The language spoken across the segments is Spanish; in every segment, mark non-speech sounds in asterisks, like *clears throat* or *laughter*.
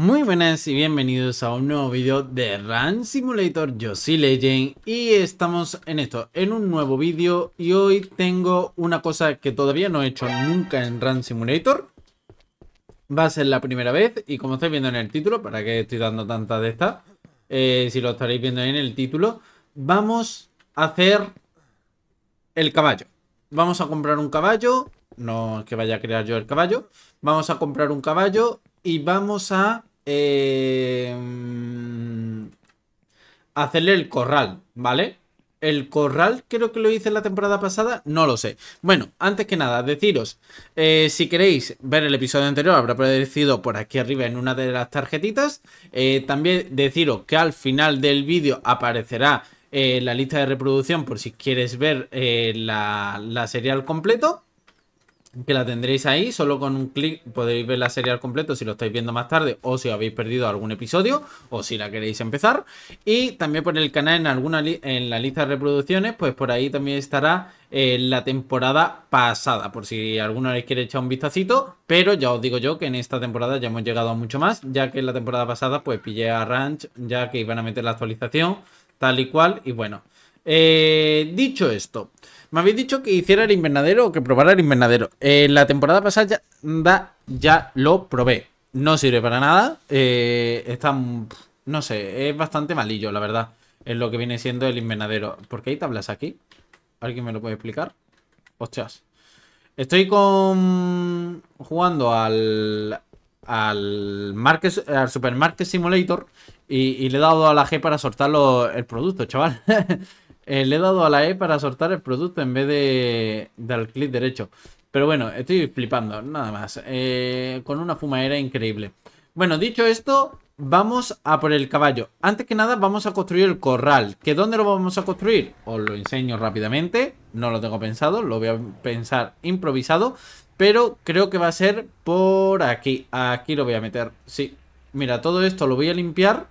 Muy buenas y bienvenidos a un nuevo vídeo de Run Simulator Yo soy Legend y estamos en esto, en un nuevo vídeo y hoy tengo una cosa que todavía no he hecho nunca en Run Simulator Va a ser la primera vez y como estáis viendo en el título, para que estoy dando tantas de estas eh, Si lo estaréis viendo en el título, vamos a hacer el caballo Vamos a comprar un caballo, no es que vaya a crear yo el caballo Vamos a comprar un caballo y vamos a em, hacerle el corral, ¿vale? El corral creo que lo hice la temporada pasada, no lo sé. Bueno, antes que nada, deciros, eh, si queréis ver el episodio anterior, habrá aparecido por aquí arriba en una de las tarjetitas. Eh, también deciros que al final del vídeo aparecerá eh, la lista de reproducción por si quieres ver la, la serie al completo que la tendréis ahí, solo con un clic podéis ver la serie al completo si lo estáis viendo más tarde o si habéis perdido algún episodio o si la queréis empezar. Y también por el canal en, alguna en la lista de reproducciones, pues por ahí también estará eh, la temporada pasada, por si alguno vez quiere echar un vistacito, pero ya os digo yo que en esta temporada ya hemos llegado a mucho más, ya que en la temporada pasada pues pillé a Ranch, ya que iban a meter la actualización, tal y cual, y bueno. Eh, dicho esto, me habéis dicho que hiciera el invernadero o que probara el invernadero. Eh, la temporada pasada ya, ya lo probé. No sirve para nada. Eh, está, no sé, es bastante malillo, la verdad. Es lo que viene siendo el invernadero. ¿Por qué hay tablas aquí? ¿Alguien me lo puede explicar? Hostias. Estoy con... jugando al... Al, market, al Supermarket Simulator y, y, le he dado a la G para soltar el producto, chaval. *laughs* Eh, le he dado a la E para soltar el producto en vez de dar clic derecho. Pero bueno, estoy flipando, nada más. Eh, con una fumadera increíble. Bueno, dicho esto, vamos a por el caballo. Antes que nada, vamos a construir el corral. ¿Que dónde lo vamos a construir? Os lo enseño rápidamente. No lo tengo pensado, lo voy a pensar improvisado. Pero creo que va a ser por aquí. Aquí lo voy a meter, sí. Mira, todo esto lo voy a limpiar.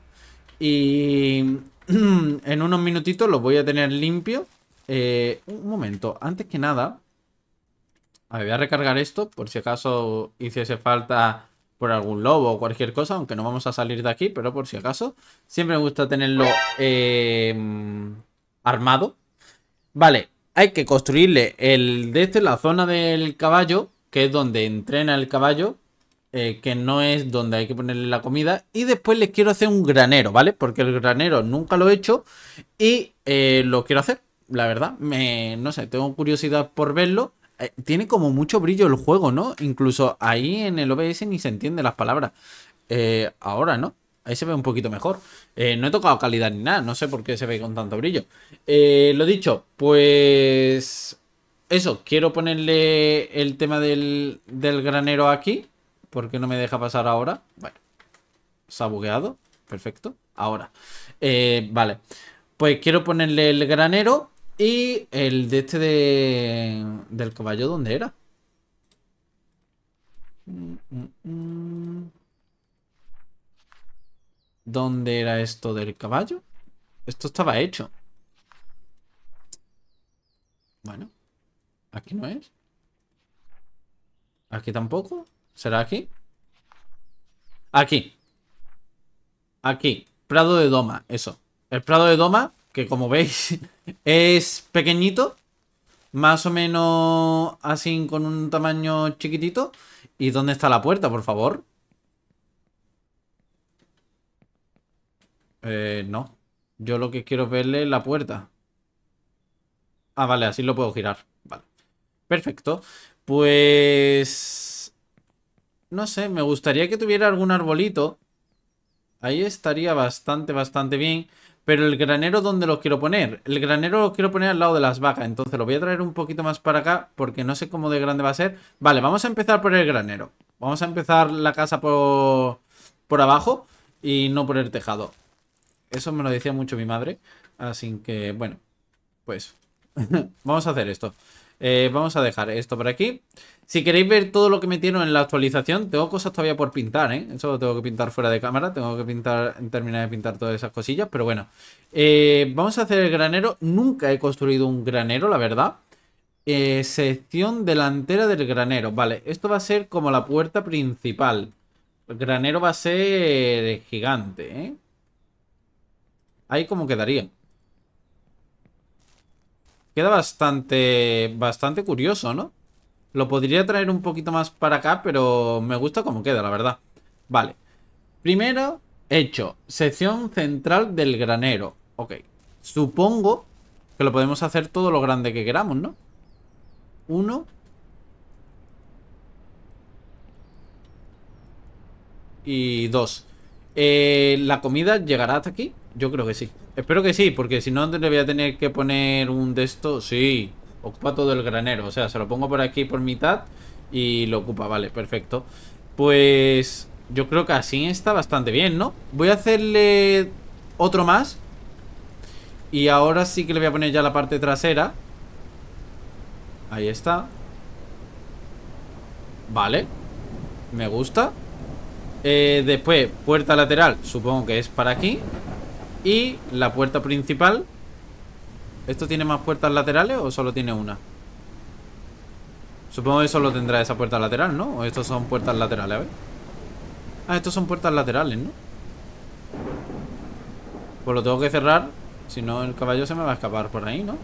Y *clears throat* en unos minutitos los voy a tener limpio. Eh, un momento, antes que nada, voy a recargar esto por si acaso hiciese falta por algún lobo o cualquier cosa, aunque no vamos a salir de aquí, pero por si acaso. Siempre me gusta tenerlo eh, armado. Vale, hay que construirle el de este, la zona del caballo, que es donde entrena el caballo. Eh, que no es donde hay que ponerle la comida. Y después les quiero hacer un granero, ¿vale? Porque el granero nunca lo he hecho y eh, lo quiero hacer, la verdad. no sé, tengo curiosidad por verlo. Eh, tiene como mucho brillo el juego, ¿no? Incluso ahí en el OBS ni se entienden las palabras. ahora, ¿no? Ahí se ve un poquito mejor. no he tocado calidad ni nada. No sé por qué se ve con tanto brillo. lo dicho, pues... Eso, quiero ponerle el tema del granero aquí. ¿Por qué no me deja pasar ahora? Bueno, se Perfecto. Ahora. Eh, vale. Pues quiero ponerle el granero y el de este de... del caballo, ¿dónde era? ¿Dónde era esto del caballo? Esto estaba hecho. Bueno, aquí no es. Aquí tampoco. ¿Será aquí? Aquí. Aquí. Prado de Doma, eso. El Prado de Doma, que como veis, *laughs* es pequeñito. Más o menos así con un tamaño chiquitito. ¿Y dónde está la puerta, por favor? Eh, no. Yo lo que quiero es verle la puerta. Ah, vale, así lo puedo girar. Vale. Perfecto. Pues... No sé, me gustaría que tuviera algún arbolito. Ahí estaría bastante, bastante bien. Pero el granero, ¿dónde lo quiero poner? El granero lo quiero poner al lado de las vacas. Entonces lo voy a traer un poquito más para acá porque no sé cómo de grande va a ser. Vale, vamos a empezar por el granero. Vamos a empezar la casa por, por abajo y no por el tejado. Eso me lo decía mucho mi madre. Así que, bueno, pues *laughs* vamos a hacer esto. Eh, vamos a dejar esto por aquí. Si queréis ver todo lo que metieron en la actualización, tengo cosas todavía por pintar, ¿eh? Eso lo tengo que pintar fuera de cámara, tengo que pintar, terminar de pintar todas esas cosillas, pero bueno. Eh, vamos a hacer el granero. Nunca he construido un granero, la verdad. Eh, sección delantera del granero. Vale, esto va a ser como la puerta principal. El granero va a ser gigante, ¿eh? Ahí como quedaría. Queda bastante, bastante curioso, ¿no? Lo podría traer un poquito más para acá, pero me gusta como queda, la verdad. Vale. Primero, hecho. Sección central del granero. Ok. Supongo que lo podemos hacer todo lo grande que queramos, ¿no? Uno. Y dos. Eh, ¿La comida llegará hasta aquí? Yo creo que sí. Espero que sí, porque si no, le voy a tener que poner un de estos. Sí, Ocupa todo el granero, o sea, se lo pongo por aquí por mitad y lo ocupa, vale, perfecto. Pues yo creo que así está bastante bien, ¿no? Voy a hacerle otro más. Y ahora sí que le voy a poner ya la parte trasera. Ahí está. Vale. Me gusta. Eh, después, puerta lateral, supongo que es para aquí. Y la puerta principal, ¿Esto tiene más puertas laterales o solo tiene una? Supongo que solo tendrá esa puerta lateral, ¿no? O estos son puertas laterales, a ver. Ah, estos son puertas laterales, ¿no? Pues lo tengo que cerrar Si no, el caballo se me va a escapar por ahí, ¿no?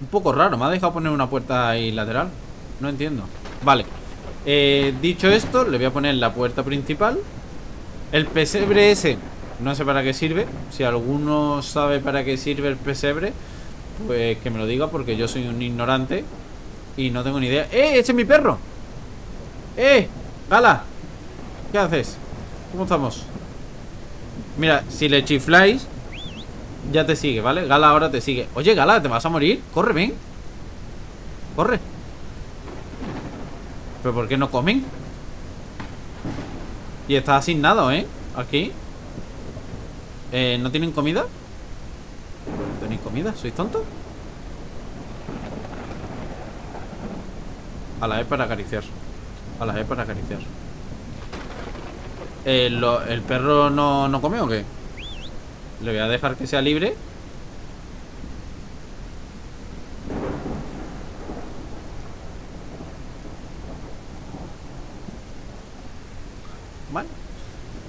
Un poco raro Me ha dejado poner una puerta ahí lateral No entiendo Vale eh, Dicho esto, le voy a poner la puerta principal El pesebre ese no sé para qué sirve. Si alguno sabe para qué sirve el pesebre, pues que me lo diga porque yo soy un ignorante y no tengo ni idea. ¡Eh! ¡Ese es mi perro! ¡Eh! ¡Gala! ¿Qué haces? ¿Cómo estamos? Mira, si le chifláis, ya te sigue, ¿vale? Gala ahora te sigue. Oye, Gala, ¿te vas a morir? Corre, ven. Corre. ¿Pero por qué no comen? Y está asignado, ¿eh? Aquí eh, ¿No tienen comida? ¿No tienen comida? ¿Sois tonto? A la E para acariciar. A la E para acariciar. Eh, ¿El perro no, no come o qué? Le voy a dejar que sea libre. Vale.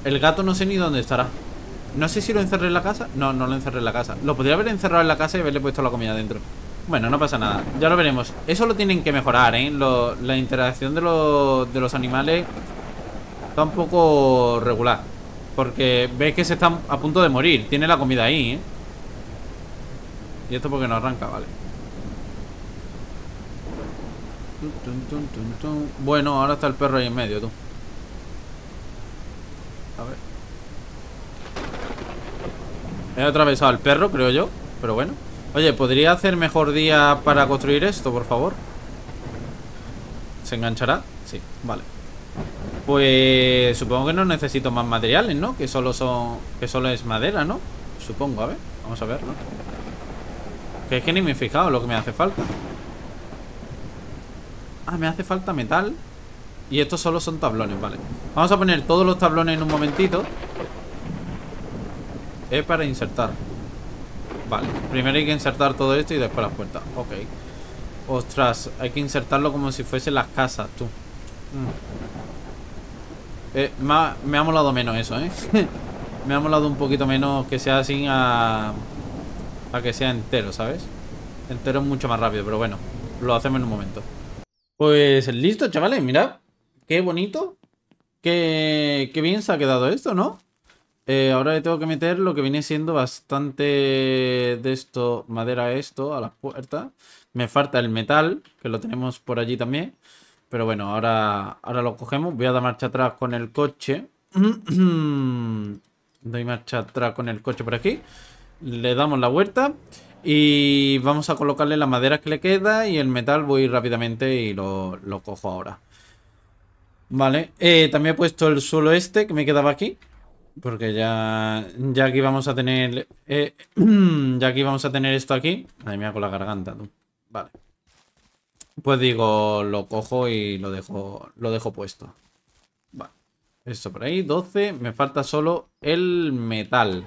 El gato no sé ni dónde estará. No sé si lo encerré en la casa. No, no lo encerré en la casa. Lo podría haber encerrado en la casa y haberle puesto la comida dentro. Bueno, no pasa nada. Ya lo veremos. Eso lo tienen que mejorar, ¿eh? la interacción de, de los animales está un poco regular. Porque ves que se están a punto de morir. Tiene la comida ahí, ¿eh? Y esto porque no arranca, vale. Bueno, ahora está el perro ahí en medio, tú. A ver. He atravesado al perro, creo yo Pero bueno Oye, ¿podría hacer mejor día para construir esto, por favor? ¿Se enganchará? Sí, vale Pues supongo que no necesito más materiales, ¿no? Que solo son... Que solo es madera, ¿no? Supongo, a ver Vamos a ver, ¿no? Que es que ni me he fijado lo que me hace falta Ah, me hace falta metal Y estos solo son tablones, vale Vamos a poner todos los tablones en un momentito es para insertar. Vale, primero hay que insertar todo esto y después las puertas. Ok. Ostras, hay que insertarlo como si fuese las casas, tú. Mm. Eh, me, ha, molado menos eso, ¿eh? *laughs* me ha molado un poquito menos que sea así a... que sea entero, ¿sabes? Entero es mucho más rápido, pero bueno. Lo hacemos en un momento. Pues listo, chavales, mirad. Qué bonito. Qué, qué bien se ha quedado esto, ¿no? Eh, ahora le tengo que meter lo que viene siendo bastante de esto, madera esto, a las puertas. Me falta el metal, que lo tenemos por allí también. Pero bueno, ahora, ahora lo cogemos. Voy a dar marcha atrás con el coche. *clears throat* Doy marcha atrás con el coche por aquí. Le damos la vuelta. Y vamos a colocarle la madera que le queda. Y el metal voy rápidamente y lo, lo cojo ahora. Vale. Eh, también he puesto el suelo este que me quedaba aquí. Porque ya, ya aquí vamos a tener... Eh, *clears throat* ya aquí vamos a tener esto aquí. Ay, me con la garganta, Vale. Pues digo, lo cojo y lo dejo, lo dejo puesto. Vale. Esto por ahí, 12. Me falta solo el metal.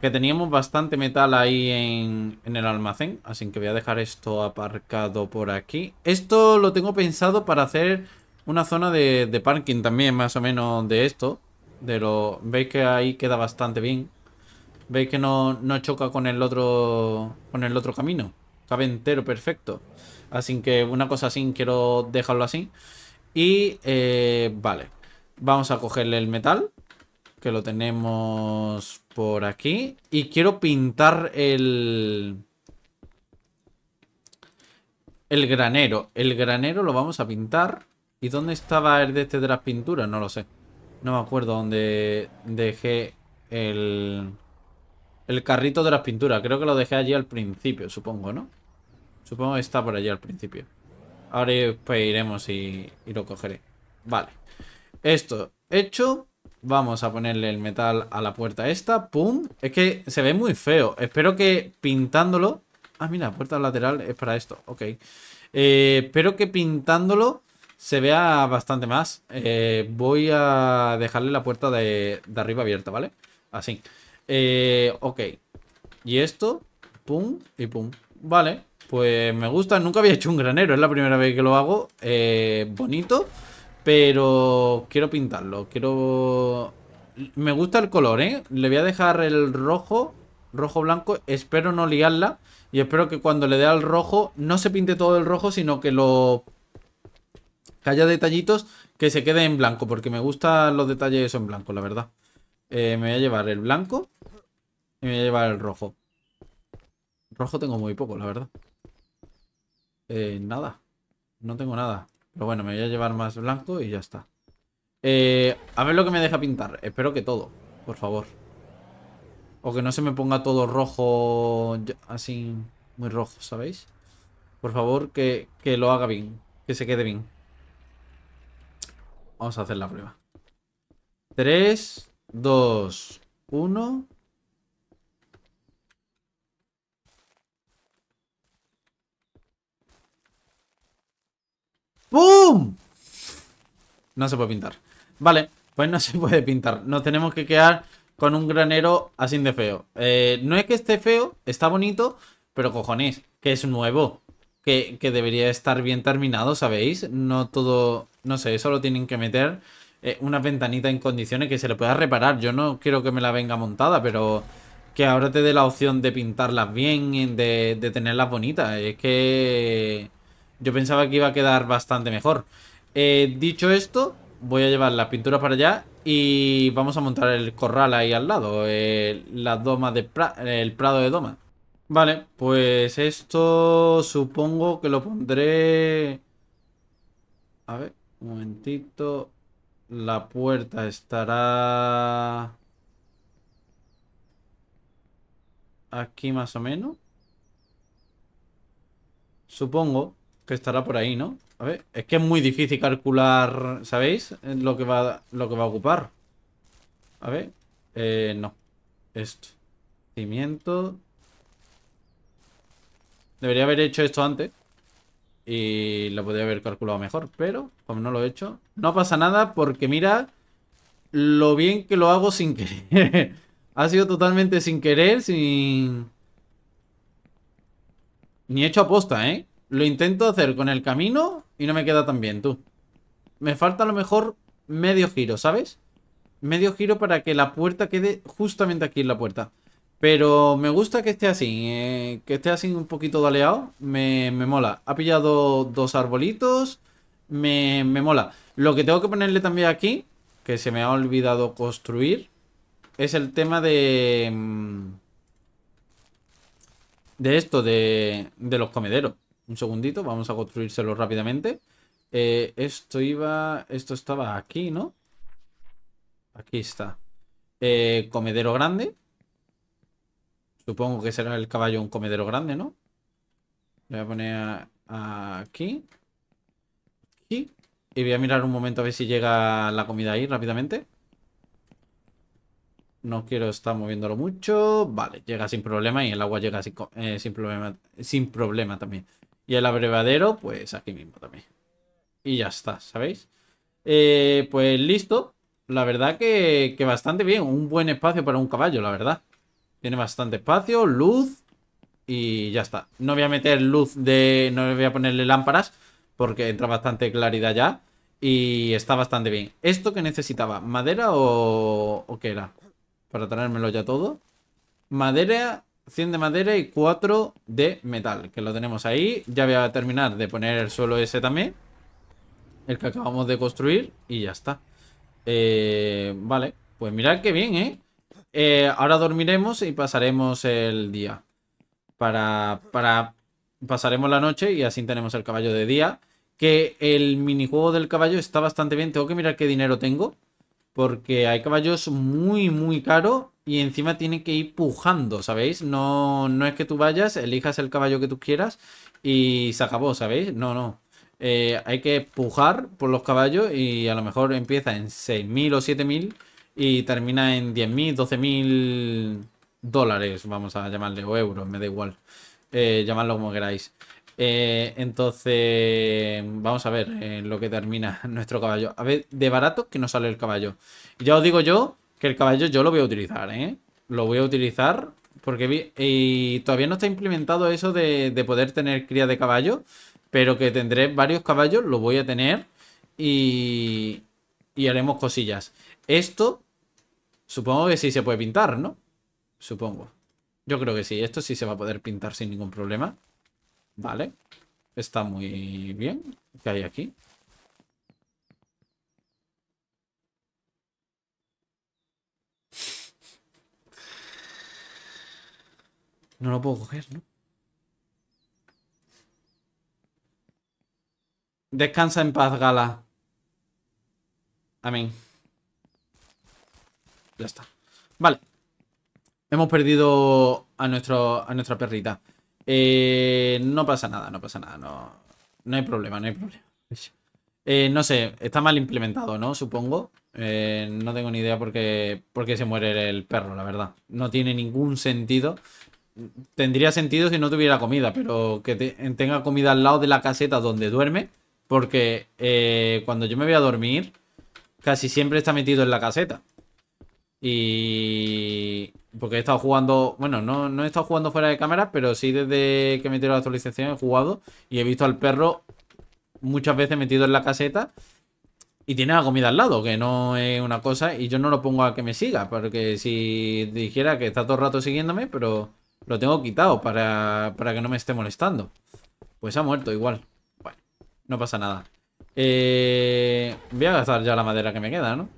Que teníamos bastante metal ahí en, el almacén. Así que voy a dejar esto aparcado por aquí. Esto lo tengo pensado para hacer una zona de, de parking también, más o menos, de esto de lo... Veis que ahí queda bastante bien. Veis que no, no choca con el otro con el otro camino. Cabe entero, perfecto. Así que una cosa así, quiero dejarlo así. Y eh, vale, vamos a cogerle el metal, que lo tenemos por aquí. Y quiero pintar el... El granero. El granero lo vamos a pintar. ¿Y dónde estaba el de este de las pinturas? No lo sé. No me acuerdo dónde dejé el... carrito de las pinturas. Creo que lo dejé allí al principio, supongo, ¿no? Supongo que está por allí al principio. Ahora pues, iremos y, lo cogeré. Vale. Esto hecho. Vamos a ponerle el metal a la puerta esta. ¡Pum! Es que se ve muy feo. Espero que pintándolo... Ah, mira, la puerta lateral es para esto. Ok. Eh, espero que pintándolo se vea bastante más, eh, voy a dejarle la puerta de, arriba abierta, ¿vale? Así. Eh, ok. Y esto, pum y pum. Vale, pues me gusta. Nunca había hecho un granero, es la primera vez que lo hago. Eh, bonito, pero quiero pintarlo. Quiero... Me gusta el color, ¿eh? Le voy a dejar el rojo, rojo-blanco. Espero no liarla. Y espero que cuando le dé al rojo, no se pinte todo el rojo, sino que lo que haya detallitos que se quede en blanco, porque me gustan los detalles en blanco, la verdad. Eh, me voy a llevar el blanco y me voy a llevar el rojo. Rojo tengo muy poco, la verdad. Eh, nada. No tengo nada. Pero bueno, me voy a llevar más blanco y ya está. Eh, a ver lo que me deja pintar. Espero que todo, por favor. O que no se me ponga todo rojo, así, muy rojo, ¿sabéis? Por favor, que lo haga bien, que se quede bien. Vamos a hacer la prueba. Tres, 2, 1. ¡Pum! No se puede pintar. Vale, pues no *laughs* se puede pintar. Nos tenemos que quedar con un granero así de feo. Eh, no es que esté feo, está bonito, pero cojones, que es nuevo. Que, que debería estar bien terminado, ¿sabéis? No todo no sé, eso lo tienen que meter. Eh, una ventanita en condiciones que se le pueda reparar. Yo no quiero que me la venga montada, pero que ahora te dé la opción de pintarlas bien, eh, de, de tenerlas bonitas. Es que yo pensaba que iba a quedar bastante mejor. Eh, dicho esto, voy a llevar las pinturas para allá y vamos a montar el corral ahí al lado, el prado de doma. Vale, pues esto supongo que lo pondré... A ver. Un momentito. La puerta estará... Aquí más o menos. Supongo que estará por ahí, ¿no? A ver, es que es muy difícil calcular, ¿sabéis? Eh, lo que va, lo que va a ocupar. A ver, eh, no. Esto. Cimiento. Debería haber hecho esto antes. Y lo podría haber calculado mejor, pero como no lo he hecho, no pasa nada porque mira lo bien que lo hago sin *laughs* querer. ha sido totalmente sin querer, sin... Ni hecho aposta, ¿eh? Lo intento hacer con el camino y no me queda tan bien, tú. Me falta a lo mejor medio giro, ¿sabes? Medio giro para que la puerta quede justamente aquí en la puerta. Pero me gusta que esté así, eh, que esté así un poquito daleado, me, me mola. Ha pillado dos arbolitos, me, mola. Lo que tengo que ponerle también aquí, que se me ha olvidado construir, es el tema de... Mm, de esto, de, de los comederos. Un segundito, vamos a construírselo rápidamente. Eh, esto iba... Esto estaba aquí, ¿no? Aquí está. Eh, comedero grande. Supongo que será el caballo un comedero grande, ¿no? Le voy a poner aquí. Y voy a mirar un momento a ver si llega la comida ahí rápidamente. No quiero estar moviéndolo mucho. Vale, llega sin problema y el agua llega sin, eh, problema, sin problema también. Y el abrevadero, pues aquí mismo también. Y ya está, ¿sabéis? Eh, pues listo. La verdad que bastante bien. Un buen espacio para un caballo, la verdad. Tiene bastante espacio, luz y ya está. No voy a meter luz de... no voy a ponerle lámparas porque entra bastante claridad ya. Y está bastante bien. ¿Esto que necesitaba? ¿Madera o, o qué era? Para traérmelo ya todo. Madera, 100 de madera y 4 de metal, que lo tenemos ahí. Ya voy a terminar de poner el suelo ese también. El que acabamos de construir y ya está. Eh, vale, pues mirad qué bien, ¿eh? Eh, ahora dormiremos y pasaremos el día. Para, para. Pasaremos la noche y así tenemos el caballo de día. Que el minijuego del caballo está bastante bien. Tengo que mirar qué dinero tengo. Porque hay caballos muy, muy caros. Y encima tiene que ir pujando, ¿sabéis? No, no es que tú vayas, elijas el caballo que tú quieras y se acabó, ¿sabéis? No, no. Eh, hay que pujar por los caballos y a lo mejor empieza en 6.000 o 7.000 y termina en 10.000, 12.000 dólares, vamos a llamarle, o euros, me da igual, llamarlo eh, llamadlo como queráis. Eh, entonces, vamos a ver eh, lo que termina *laughs* nuestro caballo. A ver, de barato que no sale el caballo. Ya os digo yo que el caballo yo lo voy a utilizar, ¿eh? Lo voy a utilizar porque todavía no está implementado eso de, poder tener cría de caballo, pero que tendré varios caballos, lo voy a tener y, y haremos cosillas. Esto, supongo que sí se puede pintar, ¿no? Supongo. Yo creo que sí. Esto sí se va a poder pintar sin ningún problema. Vale. Está muy bien. ¿Qué hay aquí? No lo puedo coger, ¿no? Descansa en paz, Gala. Amén. Ya está. Vale. Hemos perdido a, nuestro, a nuestra perrita. Eh, no pasa nada, no pasa nada. No, hay problema, no hay problema. *laughs* Eh, no sé, está mal implementado, ¿no? Supongo. Eh, no tengo ni idea por qué, por qué se muere el perro, la verdad. No tiene ningún sentido. Tendría sentido si no tuviera comida, pero que tenga comida al lado de la caseta donde duerme. Porque cuando yo me voy a dormir, casi siempre está metido en la caseta. Y. Porque he estado jugando. Bueno, no, he estado jugando fuera de cámara, pero sí desde que tiró la actualización he jugado. Y he visto al perro muchas veces metido en la caseta. Y tiene la comida al lado, que no es una cosa. Y yo no lo pongo a que me siga. Porque si dijera que está todo el rato siguiéndome, pero lo tengo quitado para, para que no me esté molestando. Pues ha muerto igual. Bueno, no pasa nada. Eh, voy a gastar ya la madera que me queda, ¿no?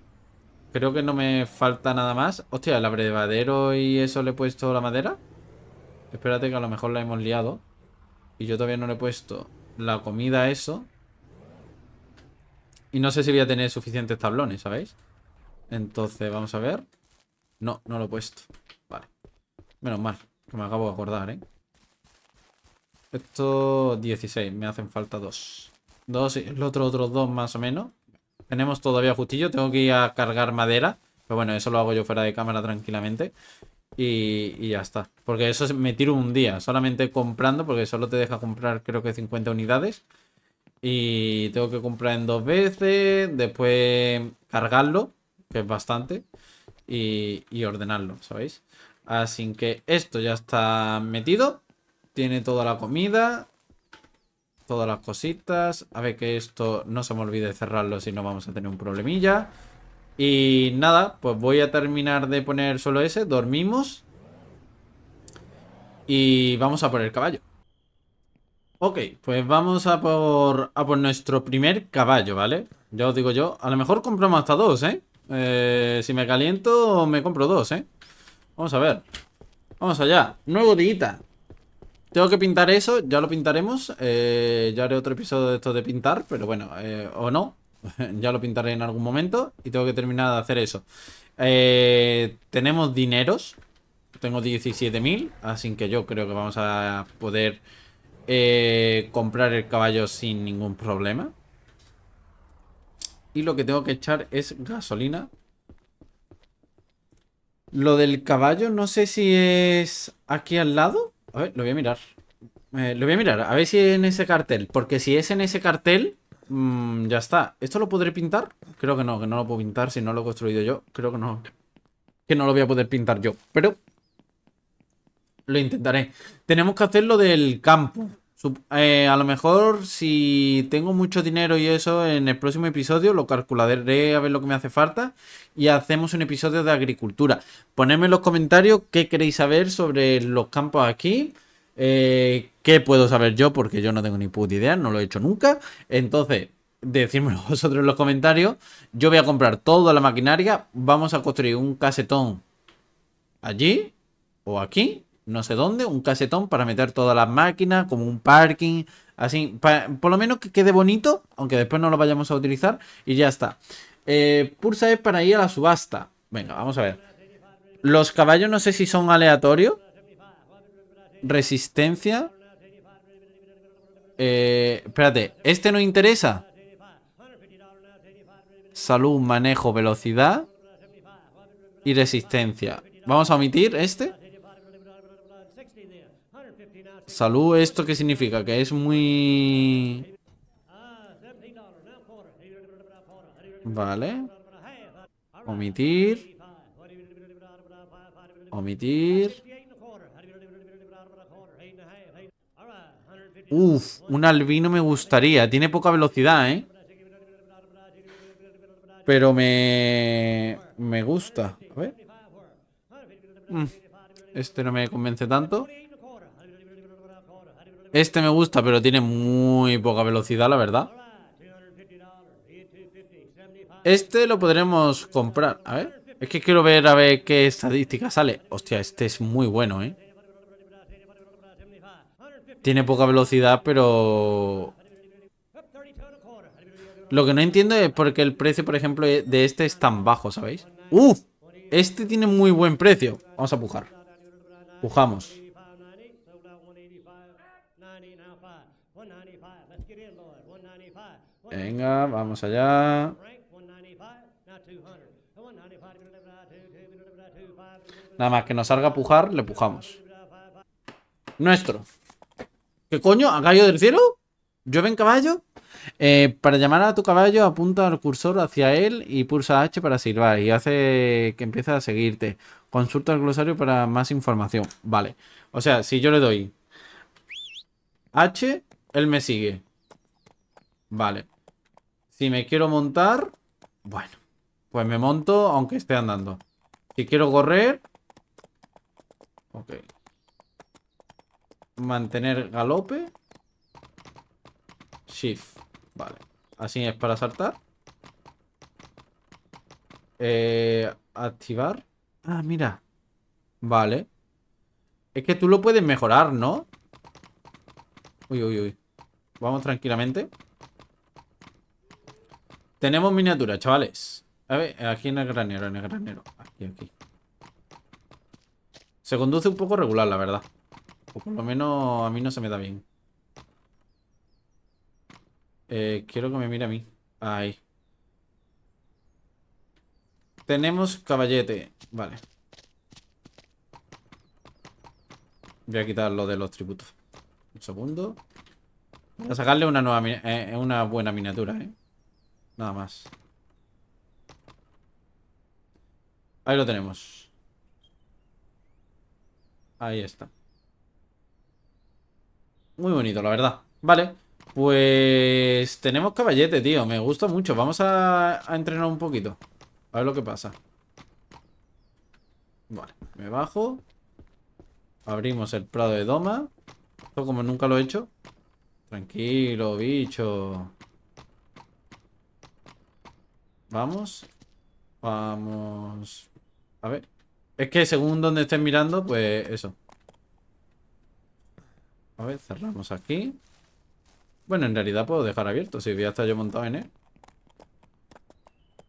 Creo que no me falta nada más. Hostia, el abrevadero y eso le he puesto la madera. Espérate que a lo mejor la hemos liado. Y yo todavía no le he puesto la comida a eso. Y no sé si voy a tener suficientes tablones, ¿sabéis? Entonces, vamos a ver. No, no lo he puesto. Vale. Menos mal, que me acabo de acordar, ¿eh? Esto 16, me hacen falta dos. Dos y el otro, otros dos más o menos. Tenemos todavía justillo. Tengo que ir a cargar madera. Pero bueno, eso lo hago yo fuera de cámara tranquilamente. Y, ya está. Porque eso me tiro un día. Solamente comprando. Porque solo te deja comprar creo que 50 unidades. Y tengo que comprar en dos veces. Después cargarlo. Que es bastante. y ordenarlo, ¿sabéis? Así que esto ya está metido. Tiene toda la comida todas las cositas. A ver que esto no se me olvide cerrarlo si no vamos a tener un problemilla. Y nada, pues voy a terminar de poner solo ese. Dormimos. Y vamos a por el caballo. Ok, pues vamos a por, a por nuestro primer caballo, ¿vale? Ya os digo yo, a lo mejor compramos hasta dos, ¿eh? eh si me caliento, me compro dos, ¿eh? Vamos a ver. Vamos allá. Nuevo día. Tengo que pintar eso, ya lo pintaremos. Eh, ya haré otro episodio de esto de pintar, pero bueno, eh, o no. *laughs* ya lo pintaré en algún momento y tengo que terminar de hacer eso. Eh, tenemos dineros. Tengo 17.000, así que yo creo que vamos a poder comprar el caballo sin ningún problema. Y lo que tengo que echar es gasolina lo del caballo, no sé si es aquí al lado. A ver, lo voy a mirar. Eh, lo voy a mirar, a ver si es en ese cartel. Porque si es en ese cartel, mm, ya está. ¿Esto lo podré pintar? Creo que no, que no lo puedo pintar si no lo he construido yo. Creo que no. Que no lo voy a poder pintar yo. Pero lo intentaré. Tenemos que hacer lo del campo. Eh, a lo mejor si tengo mucho dinero y eso en el próximo episodio lo calcularé a ver lo que me hace falta y hacemos un episodio de agricultura. Ponedme en los comentarios qué queréis saber sobre los campos aquí. Eh, ¿Qué puedo saber yo? Porque yo no tengo ni puta idea, no lo he hecho nunca. Entonces, decírmelo *laughs* vosotros en los comentarios. Yo voy a comprar toda la maquinaria. Vamos a construir un casetón allí o aquí no sé dónde, un casetón para meter todas las máquinas, como un parking, así, por lo menos que quede bonito, aunque después no lo vayamos a utilizar, y ya está. Eh, pulsa es para ir a la subasta. Venga, vamos a ver. Los caballos no sé si son aleatorios. Resistencia. Eh, espérate, ¿este no interesa? Salud, manejo, velocidad y resistencia. Vamos a omitir este. Salud, ¿esto qué significa? Que es muy... Vale. Omitir. Omitir. Uf, un albino me gustaría. Tiene poca velocidad, ¿eh? Pero me... Me gusta. A ver. Mm, este no me convence tanto. Este me gusta, pero tiene muy poca velocidad, la verdad. Este lo podremos comprar. A ver. Es que quiero ver a ver qué estadística sale. Hostia, este es muy bueno, ¿eh? Tiene poca velocidad, pero... Lo que no entiendo es por qué el precio, por ejemplo, de este es tan bajo, ¿sabéis? ¡Uf! Este tiene muy buen precio. Vamos a pujar. Pujamos. Venga, vamos allá. Nada más que nos salga a pujar, le pujamos. Nuestro. ¿Qué coño? ¿A gallo del cielo? ¿Llueve en caballo? Eh, para llamar a tu caballo, apunta el cursor hacia él y pulsa H para silbar y hace que empiece a seguirte. Consulta el glosario para más información. Vale. O sea, si yo le doy H, él me sigue. Vale. Si me quiero montar, bueno, pues me monto aunque esté andando. Si quiero correr... Ok. Mantener galope. Shift. Vale. Así es para saltar. Eh, activar. Ah, mira. Vale. Es que tú lo puedes mejorar, ¿no? Uy, uy, uy. Vamos tranquilamente. Tenemos miniatura, chavales. A ver, aquí en el granero, en el granero. Aquí, aquí. Se conduce un poco regular, la verdad. O por lo menos a mí no se me da bien. Eh, quiero que me mire a mí. Ahí. Tenemos caballete. Vale. Voy a quitar lo de los tributos. Un segundo. Voy a sacarle una, nueva, eh, una buena miniatura, ¿eh? Nada más. Ahí lo tenemos. Ahí está. Muy bonito, la verdad. Vale. Pues tenemos caballete, tío. Me gusta mucho. Vamos a, entrenar un poquito. A ver lo que pasa. Vale, me bajo. Abrimos el prado de Doma. Esto como nunca lo he hecho. Tranquilo, bicho. Vamos. Vamos. A ver. Es que según donde estén mirando, pues eso. A ver, cerramos aquí. Bueno, en realidad puedo dejar abierto si voy a yo montado en él.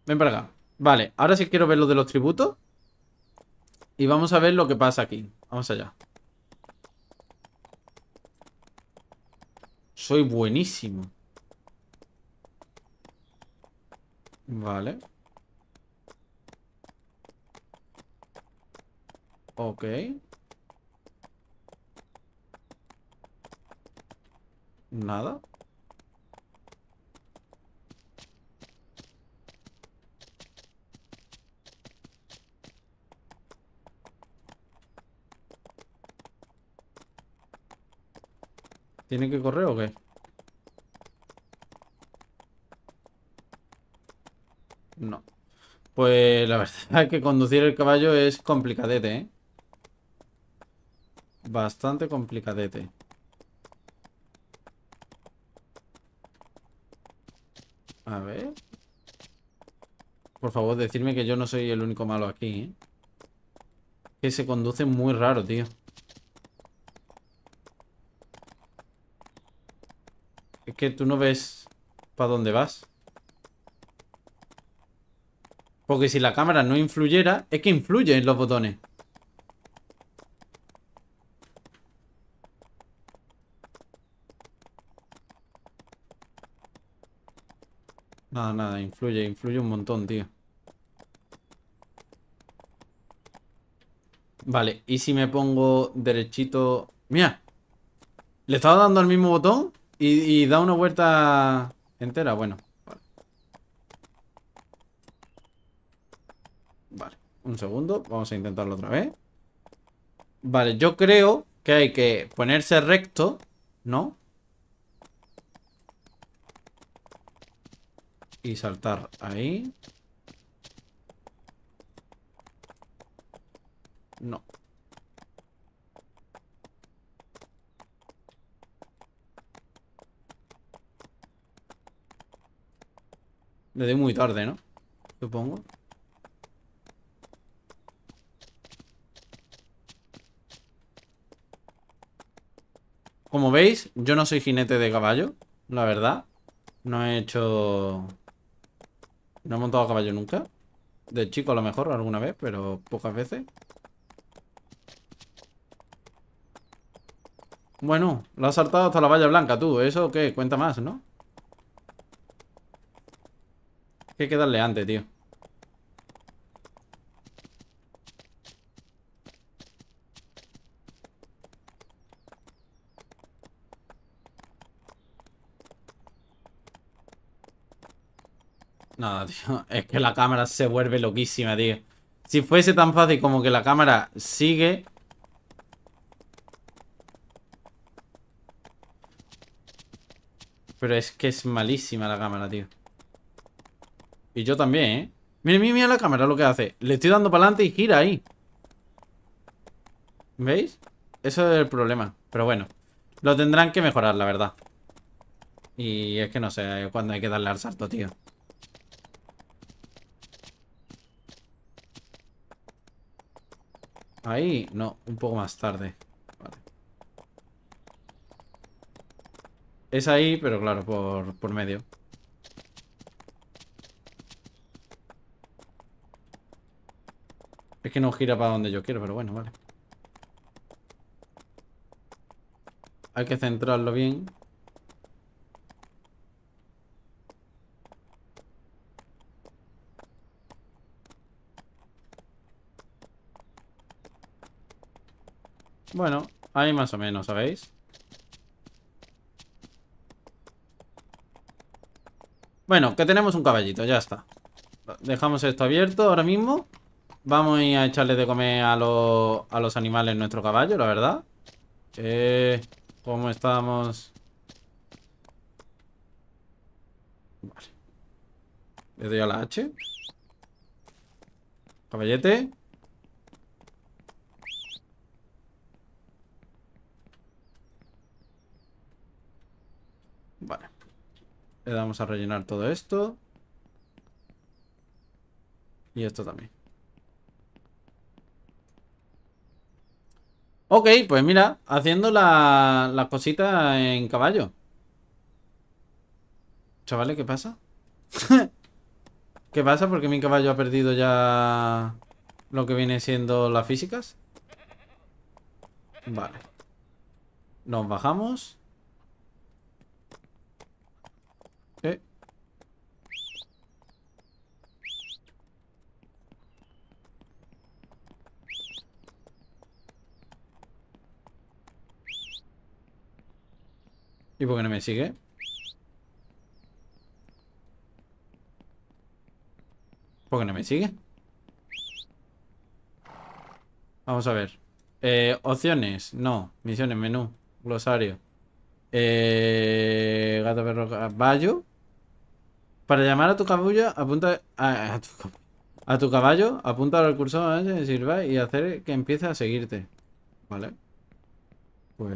Ven para acá. Vale, ahora sí quiero ver lo de los tributos. Y vamos a ver lo que pasa aquí. Vamos allá. Soy buenísimo. Vale. Ok. Nada. ¿Tiene que correr o qué? No. Pues la *laughs* verdad es que conducir el caballo es complicadete, ¿eh? Bastante complicadete. A ver. Por favor, decirme que yo no soy el único malo aquí, ¿eh? Que se conduce muy raro, tío. Es que tú no ves para dónde vas. Porque si la cámara no influyera, es que influye en los botones. Nada, nada, influye, influye un montón, tío. Vale, y si me pongo derechito... Mira, le estaba dando al mismo botón y da una vuelta entera, bueno. Un segundo, vamos a intentarlo otra vez. Vale, yo creo que hay que ponerse recto, ¿no? Y saltar ahí. No. Le doy muy tarde, ¿no? Supongo. Como veis, yo no soy jinete de caballo, la verdad. No he hecho... No he montado a caballo nunca. De chico a lo mejor alguna vez, pero pocas veces. Bueno, lo has saltado hasta la valla blanca, tú. ¿Eso qué? Cuenta más, ¿no? Hay que darle antes, tío. Es que la cámara se vuelve loquísima, tío. Si fuese tan fácil como que la cámara sigue... Pero es que es malísima la cámara, tío. Y yo también, ¿eh? Mira, mira, la cámara lo que hace. Le estoy dando para adelante y gira ahí. ¿Veis? Eso es el problema. Pero bueno, lo tendrán que mejorar, la verdad. Y es que no sé eh, cuándo hay que darle al salto, tío. Ahí, no, un poco más tarde. Vale. Es ahí, pero claro, por, por medio. Es que no gira para donde yo quiero, pero bueno, vale. Hay que centrarlo bien. Bueno, ahí más o menos, ¿sabéis? Bueno, que tenemos un caballito, ya está. Dejamos esto abierto ahora mismo. Vamos a, echarle de comer a, a los animales nuestro caballo, la verdad. Eh, ¿Cómo estamos? Vale. Le doy a la H. Caballete. Vale. Le damos a rellenar todo esto. Y esto también. Ok, pues mira, haciendo las la cositas en caballo. Chavales, ¿qué pasa? *laughs* ¿Qué pasa? Porque mi caballo ha perdido ya lo que viene siendo las físicas. Vale. Nos bajamos. Eh. ¿Y por qué no me sigue? ¿Por qué no me sigue? Vamos a ver. Eh, opciones. No. Misiones, menú. Glosario. Eh, gato, perro, caballo. Ah, para llamar a tu caballo, apunta a, tu, caballo, apunta al cursor de ¿eh? sirva y hacer que empiece a seguirte. Vale. Pues...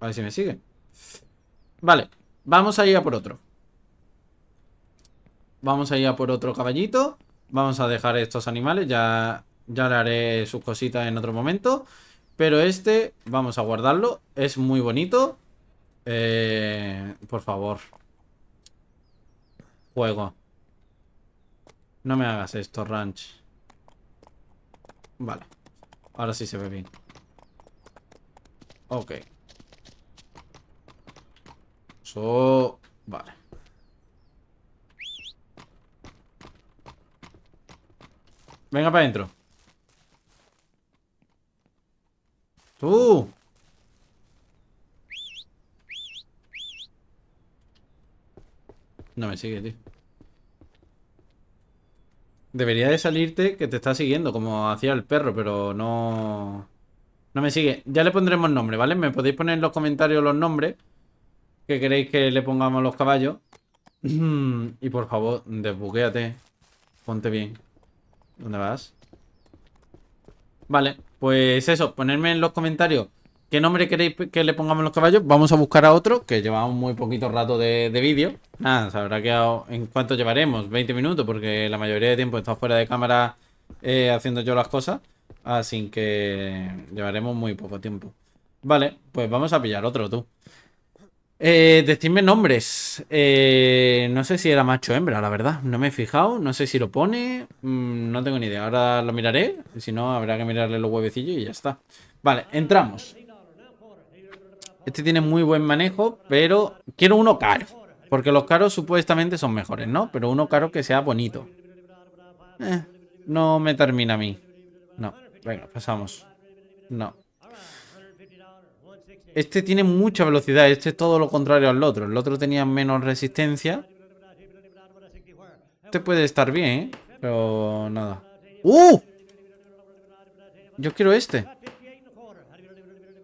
A ver si me sigue. Vale, vamos a ir a por otro. Vamos a ir a por otro caballito. Vamos a dejar estos animales. Ya, ya le haré sus cositas en otro momento. Pero este, vamos a guardarlo. Es muy bonito. Eh, por favor. Juego. No me hagas esto, Ranch. Vale. Ahora sí se ve bien. Ok. So... Vale. Venga para adentro. ¡Tú! No me sigue, tío. Debería de salirte que te está siguiendo, como hacía el perro, pero no... No me sigue. Ya le pondremos nombre, ¿vale? Me podéis poner en los comentarios los nombres que queréis que le pongamos los caballos. *clears throat* y por favor, desbuqueate Ponte bien. ¿Dónde vas? Vale, pues eso, ponerme en los comentarios ¿Qué nombre queréis que le pongamos los caballos? Vamos a buscar a otro, que llevamos muy poquito rato de, vídeo. Nada, se habrá quedado... ¿En cuánto llevaremos? 20 minutos, porque la mayoría de tiempo he fuera de cámara eh, haciendo yo las cosas. Así que llevaremos muy poco tiempo. Vale, pues vamos a pillar otro, tú. Eh, decidme nombres. Eh, no sé si era macho o hembra, la verdad. No me he fijado. No sé si lo pone. Mm, no tengo ni idea. Ahora lo miraré. Si no, habrá que mirarle los huevecillos y ya está. Vale, entramos. Este tiene muy buen manejo, pero quiero uno caro. Porque los caros supuestamente son mejores, ¿no? Pero uno caro que sea bonito. Eh, no me termina a mí. No, venga, pasamos. No. Este tiene mucha velocidad. Este es todo lo contrario al otro. El otro tenía menos resistencia. Este puede estar bien, ¿eh? Pero nada. ¡Uh! Yo quiero este.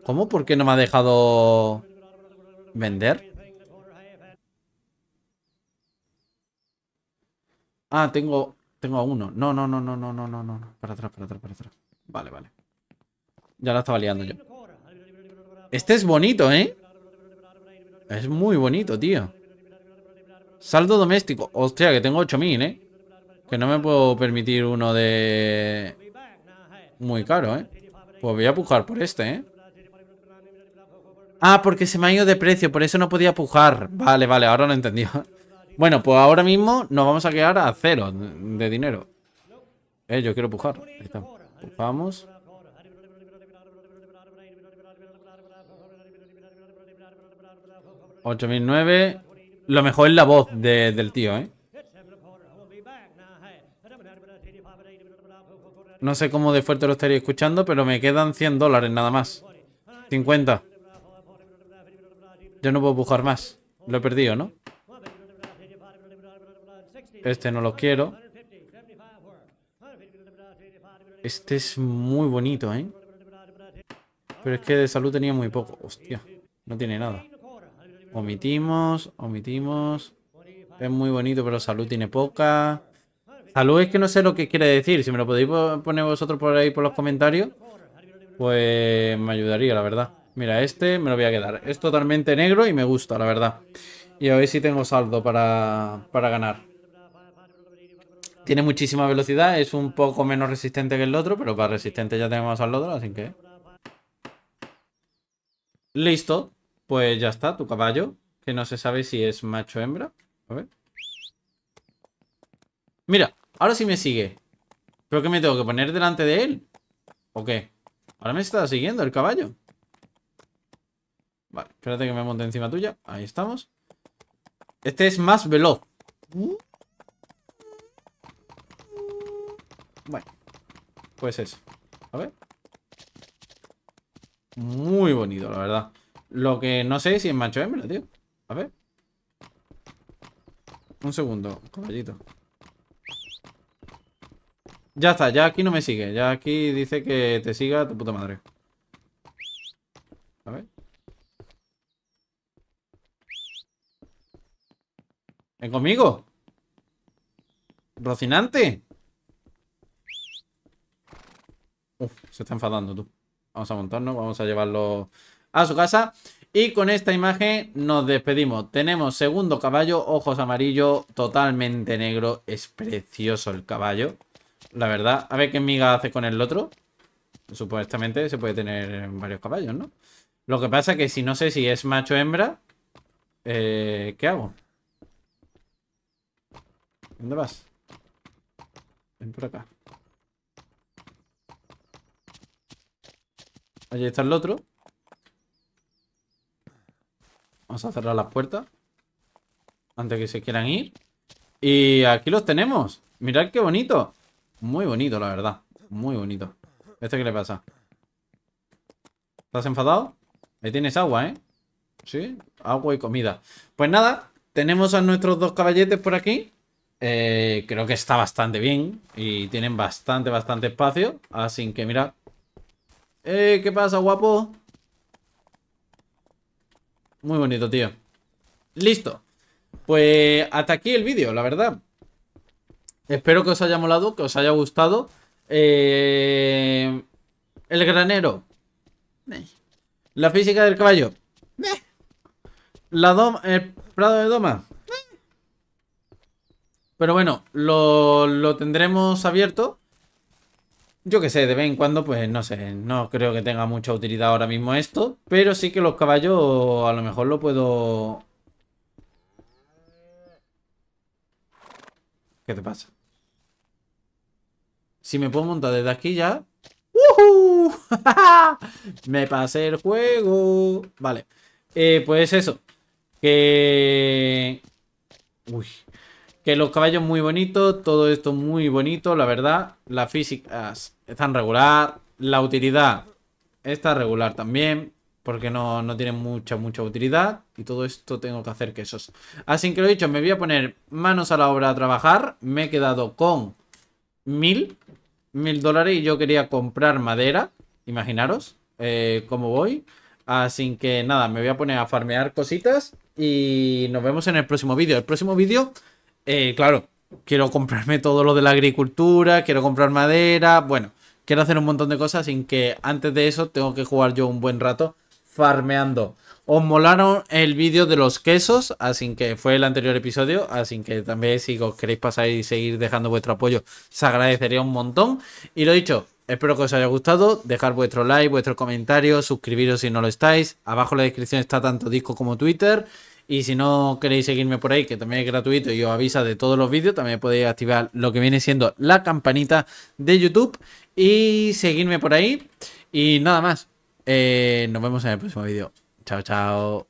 ¿Cómo? ¿Por qué no me ha dejado vender? Ah, tengo, tengo uno. No, no, no, no, no, no, no, no. Para atrás, para atrás, para atrás. Vale, vale. Ya la estaba liando yo. Este es bonito, ¿eh? Es muy bonito, tío. Saldo doméstico. Hostia, que tengo 8000, ¿eh? Que no me puedo permitir uno de... Muy caro, ¿eh? Pues voy a pujar por este, ¿eh? Ah, porque se me ha ido de precio, por eso no podía pujar. Vale, vale, ahora lo entendido *laughs* Bueno, pues ahora mismo nos vamos a quedar a cero de dinero. Eh, yo quiero pujar. Vamos está. Pujamos. ¿8.009? Lo mejor es la voz del tío, ¿eh? No sé cómo de fuerte lo estaría escuchando, pero me quedan 100 dólares nada más. 50. Yo no puedo buscar más. Lo he perdido, ¿no? Este no lo quiero. Este es muy bonito, ¿eh? Pero es que de salud tenía muy poco. Hostia, no tiene nada. Omitimos, omitimos. Es muy bonito, pero salud tiene poca. Salud es que no sé lo que quiere decir. Si me lo podéis poner vosotros por ahí por los comentarios, pues me ayudaría, la verdad. Mira, este me lo voy a quedar. Es totalmente negro y me gusta, la verdad. Y a ver si tengo saldo para, ganar. Tiene muchísima velocidad, es un poco menos resistente que el otro, pero para resistente ya tenemos al otro, así que... Listo, pues ya está, tu caballo, que no se sabe si es macho o hembra. A ver. Mira, ahora sí me sigue. ¿Pero que me tengo que poner delante de él? ¿O qué? Ahora me está siguiendo el caballo. Vale, espérate que me monte encima tuya. Ahí estamos. Este es más veloz. Bueno, pues eso. A ver. Muy bonito, la verdad. Lo que no sé es si es macho hembra, tío. A ver. Un segundo, caballito. Ya está, ya aquí no me sigue. Ya aquí dice que te siga tu puta madre. Ven conmigo. Rocinante. Uf, se está enfadando tú. Vamos a montarnos, vamos a llevarlo a su casa. Y con esta imagen nos despedimos. Tenemos segundo caballo, ojos amarillo, totalmente negro. Es precioso el caballo. La verdad, a ver qué miga hace con el otro. Supuestamente se puede tener varios caballos, ¿no? Lo que pasa es que si no sé si es macho o hembra, eh, ¿qué hago? ¿Dónde vas? Ven por acá. Allí está el otro. Vamos a cerrar las puertas. Antes que se quieran ir. Y aquí los tenemos. Mirad qué bonito. Muy bonito, la verdad. Muy bonito. ¿Este qué le pasa? ¿Estás enfadado? Ahí tienes agua, ¿eh? Sí, agua y comida. Pues nada, tenemos a nuestros dos caballetes por aquí. Eh, creo que está bastante bien y tienen bastante, bastante espacio. Así que mira Eh, ¿Qué pasa, guapo? Muy bonito, tío. Listo. Pues hasta aquí el vídeo, la verdad. Espero que os haya molado, que os haya gustado. Eh, el granero. La física del caballo. La el prado de doma. Pero bueno, lo, tendremos abierto. Yo qué sé, de vez en cuando, pues no sé, no creo que tenga mucha utilidad ahora mismo esto. Pero sí que los caballos a lo mejor lo puedo... ¿Qué te pasa? Si me puedo montar desde aquí ya... ¡Woohoo! *laughs* me pasé el juego. Vale. Eh, pues eso. Que... Uy. Que los caballos muy bonitos, todo esto muy bonito, la verdad. Las físicas están regular. La utilidad está regular también, porque no, no tiene mucha, mucha utilidad. Y todo esto tengo que hacer quesos. Así que lo dicho, me voy a poner manos a la obra a trabajar. Me he quedado con mil, mil dólares y yo quería comprar madera. Imaginaros eh, cómo voy. Así que nada, me voy a poner a farmear cositas y nos vemos en el próximo vídeo. El próximo vídeo eh, claro, quiero comprarme todo lo de la agricultura, quiero comprar madera, bueno, quiero hacer un montón de cosas sin que antes de eso tengo que jugar yo un buen rato farmeando. Os molaron el vídeo de los quesos, así que fue el anterior episodio, así que también si os queréis pasar y seguir dejando vuestro apoyo, se agradecería un montón. Y lo dicho, espero que os haya gustado, dejar vuestro like, vuestro comentario, suscribiros si no lo estáis, abajo en la descripción está tanto disco como Twitter. Y si no queréis seguirme por ahí, que también es gratuito y os avisa de todos los vídeos, también podéis activar lo que viene siendo la campanita de YouTube y seguirme por ahí. Y nada más. Eh, nos vemos en el próximo vídeo. Chao, chao.